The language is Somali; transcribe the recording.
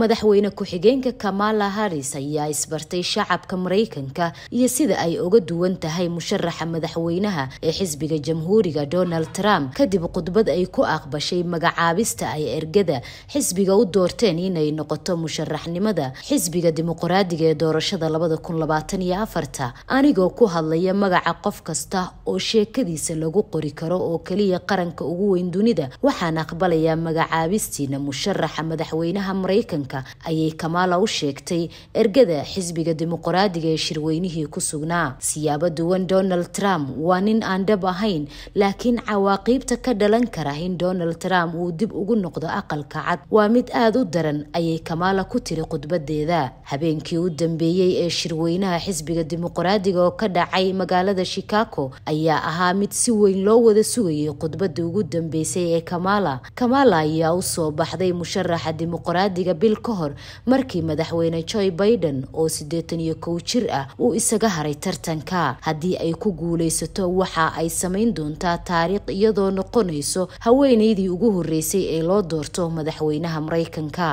madaxweyne ku-xigeenka kamala haris ayaa isbartay shacabka maraykanka iyo sida ay uga duwan tahay musharaxa madaxweynaha ee xisbiga jamhuuriga donald trump kadib khudbad ay ku aqbashay magacaabista ay ergada xisbiga u doorteen inay noqoto musharaxnimada xisbiga dimuqraadiga ee doorashada afarta anigoo ku hadlaya magaca qof kasta oo sheekadiisa lagu qori karo oo keliya qaranka ugu weyn dunida waxaan aqbalayaa magacaabistiina musharaxa madaxweynaha maraykanka baarlamaanka ayay kamaala u sheegtay ergada xisbiga dimuqraadiga ee shirweynihii ku sugnaa siyaabo duwan donald trump waa nin aan dhab ahayn laakiin cawaaqiibta ka dhalan kara in donald trump uu dib ugu noqdo aqalka cad waa mid aada u daran ayay kamaala ku tiri khudbadeeda habeenkii u dambeeyey ee shirweynaha xisbiga dimuqraadiga oo ka dhacay magaalada shikago ayaa ahaa mid si weyn loo wada sugayay khudbadii ugu dambeysay ee kamaala kamaala ayaa usoo baxday musharaxa dimuqraadiga bill ka hor markii madaxweyne joy biden oo siddeetan iyo kow jir ah uu isaga haray tartanka haddii ay ku guulaysato waxa ay samayn doontaa taariikh iyadoo noqonayso haweenaydii ugu horreysay ee loo doorto madaxweynaha maraykanka